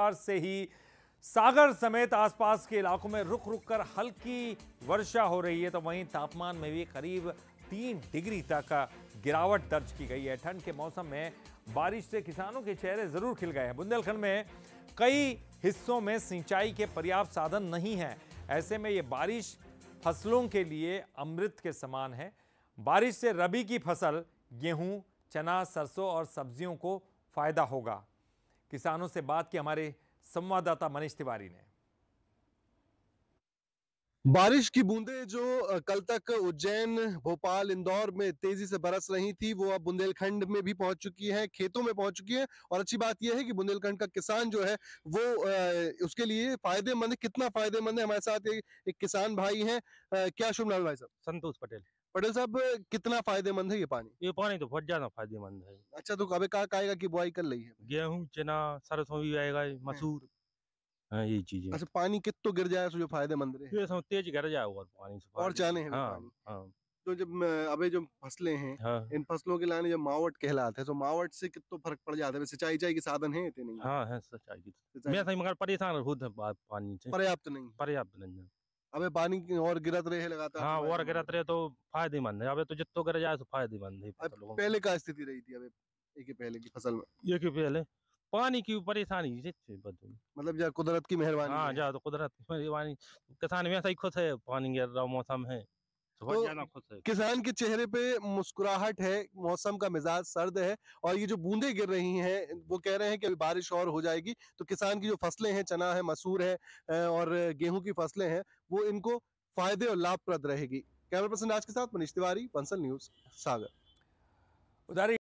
से ही सागर समेत आसपास के इलाकों में रुक रुक कर हल्की वर्षा हो रही है तो वहीं तापमान में भी करीब तीन डिग्री तक गिरावट दर्ज की गई है ठंड के मौसम में बारिश से किसानों के चेहरे जरूर खिल गए हैं बुंदेलखंड में कई हिस्सों में सिंचाई के पर्याप्त साधन नहीं हैं ऐसे में ये बारिश फसलों के लिए अमृत के समान है बारिश से रबी की फसल गेहूं चना सरसों और सब्जियों को फायदा होगा किसानों से बात की हमारे संवाददाता मनीष तिवारी ने बारिश की बूंदें जो कल तक उज्जैन भोपाल इंदौर में तेजी से बरस रही थी वो अब बुंदेलखंड में भी पहुंच चुकी है खेतों में पहुंच चुकी है और अच्छी बात यह है कि बुंदेलखंड का किसान जो है वो उसके लिए फायदेमंद कितना फायदेमंद है हमारे साथ एक, किसान भाई हैं क्या शुभ नाम भाई साहब संतोष पटेल पटेल साहब कितना फायदेमंद है ये पानी ये पानी तो बहुत ज्यादा फायदेमंद है अच्छा तो अभी कहा आएगा की बुआई कर ली है गेहूँ चना सरसों भी आएगा हम्म। मसूर हाँ ये चीज अच्छा पानी कित तो गिर जाए जो फायदेमंद रहे तेज गिर जाए और पानी से और जाने हाँ, हाँ। तो जब अभी जो फसलें हैं हाँ। इन फसलों के लाने जो मावट कहलाते हैं तो मावट से कितना तो फर्क पड़ जाता है सिंचाई के साधन है इतने नहीं हाँ है सिंचाई की मैं सही मगर परेशान हूँ पानी से पर्याप्त नहीं पर्याप्त नहीं अबे पानी और गिरत रहे लगातार हाँ और गिरत रहे तो फायदेमंद है अबे तो जितो गिर जाए तो फायदेमंद है पहले का स्थिति रही थी अबे एक पहले की फसल में ये पहले पानी की परेशानी मतलब कुदरत की मेहरबानी हाँ जा तो कुदरत की मेहरबानी किसान वैसा ही खुश है पानी गिर रहा मौसम है तो किसान के चेहरे पे मुस्कुराहट है मौसम का मिजाज सर्द है और ये जो बूंदे गिर रही हैं वो कह रहे हैं कि अभी बारिश और हो जाएगी तो किसान की जो फसलें हैं चना है मसूर है और गेहूं की फसलें हैं वो इनको फायदे और लाभप्रद रहेगी कैमरा पर्सन राज के साथ मनीष तिवारी बंसल न्यूज सागर उदारी